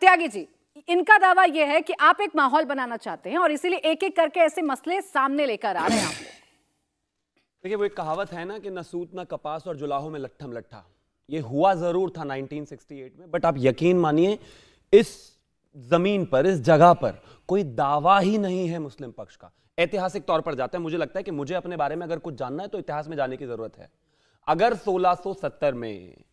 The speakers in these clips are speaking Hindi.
त्यागी जी इनका दावा यह है कि आप एक माहौल बनाना चाहते हैं और इसीलिए एक एक करके ऐसे मसले सामने लेकर आ रहे हैं आप देखिए वो एक कहावत है ना कि न सूत ना कपास और जुलाहों में लट्ठम लट्ठा ये हुआ जरूर था 1968 में बट आप यकीन मानिए इस जमीन पर इस जगह पर कोई दावा ही नहीं है मुस्लिम पक्ष का ऐतिहासिक तौर पर जाता है मुझे लगता है कि मुझे अपने बारे में अगर कुछ जानना है तो इतिहास में जाने की जरूरत है अगर सोलह में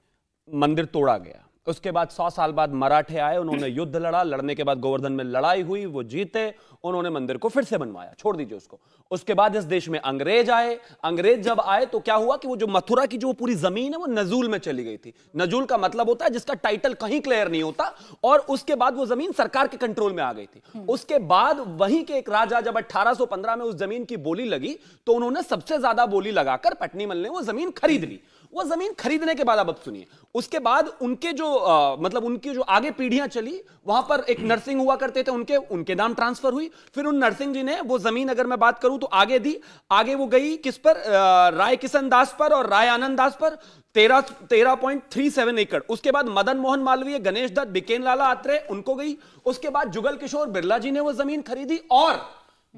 मंदिर तोड़ा गया उसके बाद सौ साल बाद मराठे आए उन्होंने युद्ध लड़ा लड़ने के बाद गोवर्धन में लड़ाई हुई वो जीते उन्होंने मंदिर को फिर से बनवाया छोड़ दीजिए उसको उसके बाद इस देश में अंग्रेज आए अंग्रेज जब आए तो क्या हुआ कि वो जो मथुरा की जो पूरी जमीन है वो नजूल में चली गई थी नजूल का मतलब होता है जिसका टाइटल कहीं क्लियर नहीं होता और उसके बाद वो जमीन सरकार के कंट्रोल में आ गई थी हम्म। उसके बाद वहीं के एक राजा जब 1815 में उस जमीन की बोली लगी तो उन्होंने सबसे ज्यादा बोली लगाकर पटनीमल ने वो जमीन खरीद ली वो जमीन खरीदने के बाद अब सुनिए उसके बाद उनके जो आ, मतलब उनकी जो आगे पीढ़ियां चली वहां पर एक नर्सिंग हुआ करते थे उनके उनके नाम ट्रांसफर हुई फिर उन नर्सिंग जी ने वो जमीन अगर मैं बात करूं तो आगे दी आगे वो गई किस पर राय किशन दास पर और राय आनंद दास पर तेरह तेरह पॉइंट थ्री सेवन एकड़ उसके बाद मदन मोहन मालवीय गणेश दत्त बिकेन लाला आत्रे उनको गई उसके बाद जुगल किशोर बिरला जी ने वो जमीन खरीदी और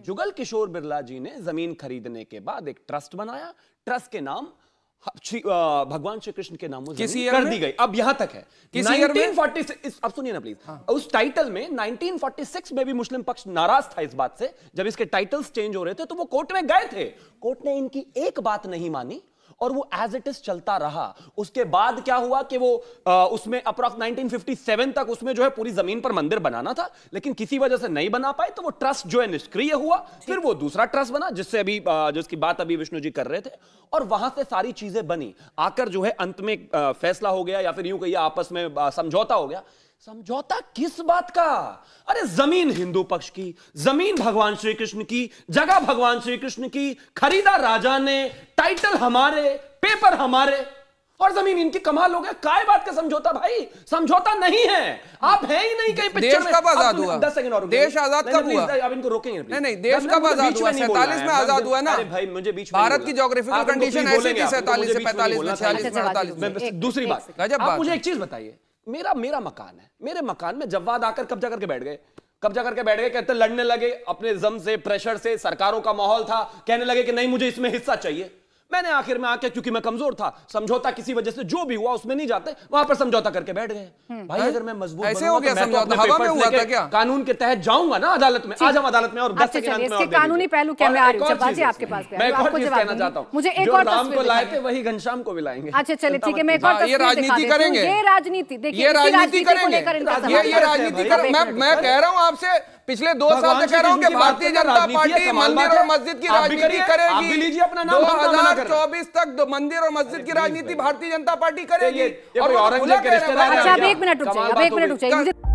जुगल किशोर बिरला जी ने जमीन खरीदने के बाद एक ट्रस्ट बनाया ट्रस्ट के नाम हाँ, भगवान श्री कृष्ण के नामों किसी कर दी गई अब यहां तक है 1946 अब सुनिए ना प्लीज हाँ। उस टाइटल में 1946 में भी मुस्लिम पक्ष नाराज था इस बात से जब इसके टाइटल्स चेंज हो रहे थे तो वो कोर्ट में गए थे कोर्ट ने इनकी एक बात नहीं मानी और वो एज इट इज चलता रहा उसके बाद क्या हुआ कि वो आ, उसमें अप्रॉक्स 1957 तक उसमें जो है पूरी जमीन पर मंदिर बनाना था लेकिन किसी वजह से नहीं बना पाए तो वो ट्रस्ट जो है निष्क्रिय हुआ फिर वो दूसरा ट्रस्ट बना जिससे अभी जिसकी बात अभी विष्णु जी कर रहे थे और वहां से सारी चीजें बनी आकर जो है अंत में फैसला हो गया या फिर यूं कहिए आपस में समझौता हो गया समझौता किस बात का अरे जमीन हिंदू पक्ष की जमीन भगवान श्री कृष्ण की जगह भगवान श्री कृष्ण की खरीदा राजा ने टाइटल हमारे पेपर हमारे और जमीन इनकी कमाल हो गया काय बात का समझौता भाई समझौता नहीं है आप है ही नहीं कहीं पिक्चर में कब आजाद हुआ दस सेकंड और देश आजाद कब हुआ अब इनको रोकेंगे नहीं नहीं देश कब आजाद हुआ सैतालीस में आजाद हुआ ना भाई मुझे बीच भारत की जोग्राफिकल कंडीशन ऐसी थी सैतालीस से पैंतालीस में छियालीस में अड़तालीस में दूसरी बात गजब मुझे एक चीज बताइए मेरा मेरा मकान है मेरे मकान में जवाद आकर कब्जा करके बैठ गए कब्जा करके बैठ गए कहते लड़ने लगे अपने जम से प्रेशर से सरकारों का माहौल था कहने लगे कि नहीं मुझे इसमें हिस्सा चाहिए मैंने आखिर में आके क्योंकि मैं कमजोर था समझौता किसी वजह से जो भी हुआ उसमें नहीं जाते वहां पर समझौता करके बैठ गए हम्म। भाई अगर मैं मजबूत ऐसे हो तो गया तो में हुआ था क्या कानून के तहत जाऊंगा ना अदालत में आज हम अदालत में और कानूनी पहलू क्या आपके पास मैं कहना चाहता हूँ मुझे एक राम को लाए थे वही घनश्याम को भी लाएंगे अच्छा चलिए ठीक है मैं हाँ, ये राजनीति करेंगे ये राजनीति देखिए राजनीति करेंगे मैं कह रहा हूँ आपसे पिछले दो साल से कह रहा हूँ कि भारतीय जनता पार्टी मंदिर और मस्जिद की राजनीति करेगी दो हजार चौबीस तक मंदिर और मस्जिद की राजनीति भारतीय जनता पार्टी करेगी और अच्छा, एक मिनट रुक मिनट